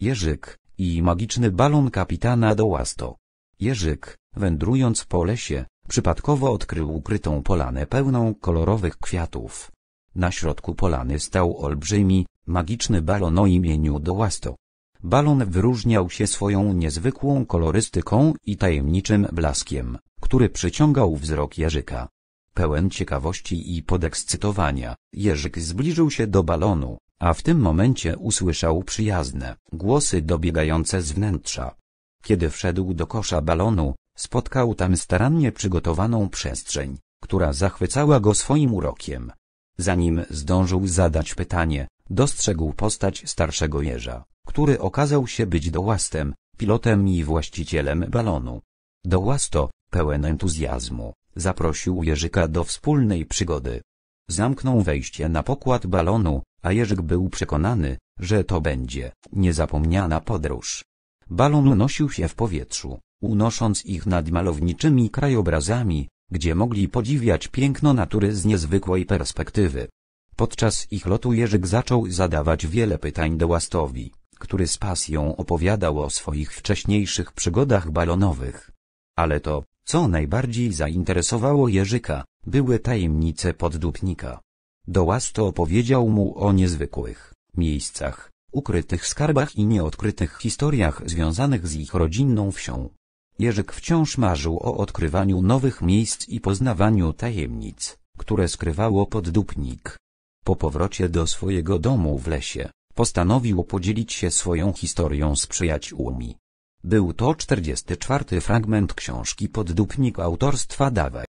Jerzyk i magiczny balon kapitana Dołasto. Jerzyk, wędrując po lesie, przypadkowo odkrył ukrytą polanę pełną kolorowych kwiatów. Na środku polany stał olbrzymi, magiczny balon o imieniu Dołasto. Balon wyróżniał się swoją niezwykłą kolorystyką i tajemniczym blaskiem, który przyciągał wzrok Jerzyka. Pełen ciekawości i podekscytowania, Jerzyk zbliżył się do balonu. A w tym momencie usłyszał przyjazne głosy dobiegające z wnętrza. Kiedy wszedł do kosza balonu, spotkał tam starannie przygotowaną przestrzeń, która zachwycała go swoim urokiem. Zanim zdążył zadać pytanie, dostrzegł postać starszego jeża, który okazał się być dołastem, pilotem i właścicielem balonu. Dołasto, pełen entuzjazmu, zaprosił Jerzyka do wspólnej przygody. Zamknął wejście na pokład balonu, a Jerzyk był przekonany, że to będzie niezapomniana podróż. Balon unosił się w powietrzu, unosząc ich nad malowniczymi krajobrazami, gdzie mogli podziwiać piękno natury z niezwykłej perspektywy. Podczas ich lotu Jerzyk zaczął zadawać wiele pytań do Łastowi, który z pasją opowiadał o swoich wcześniejszych przygodach balonowych. Ale to, co najbardziej zainteresowało Jerzyka, były tajemnice poddupnika. Dołasto opowiedział mu o niezwykłych miejscach, ukrytych skarbach i nieodkrytych historiach związanych z ich rodzinną wsią. Jerzyk wciąż marzył o odkrywaniu nowych miejsc i poznawaniu tajemnic, które skrywało poddupnik. Po powrocie do swojego domu w lesie, postanowił podzielić się swoją historią z przyjaciółmi. Był to 44 fragment książki Poddupnik autorstwa Dawaj.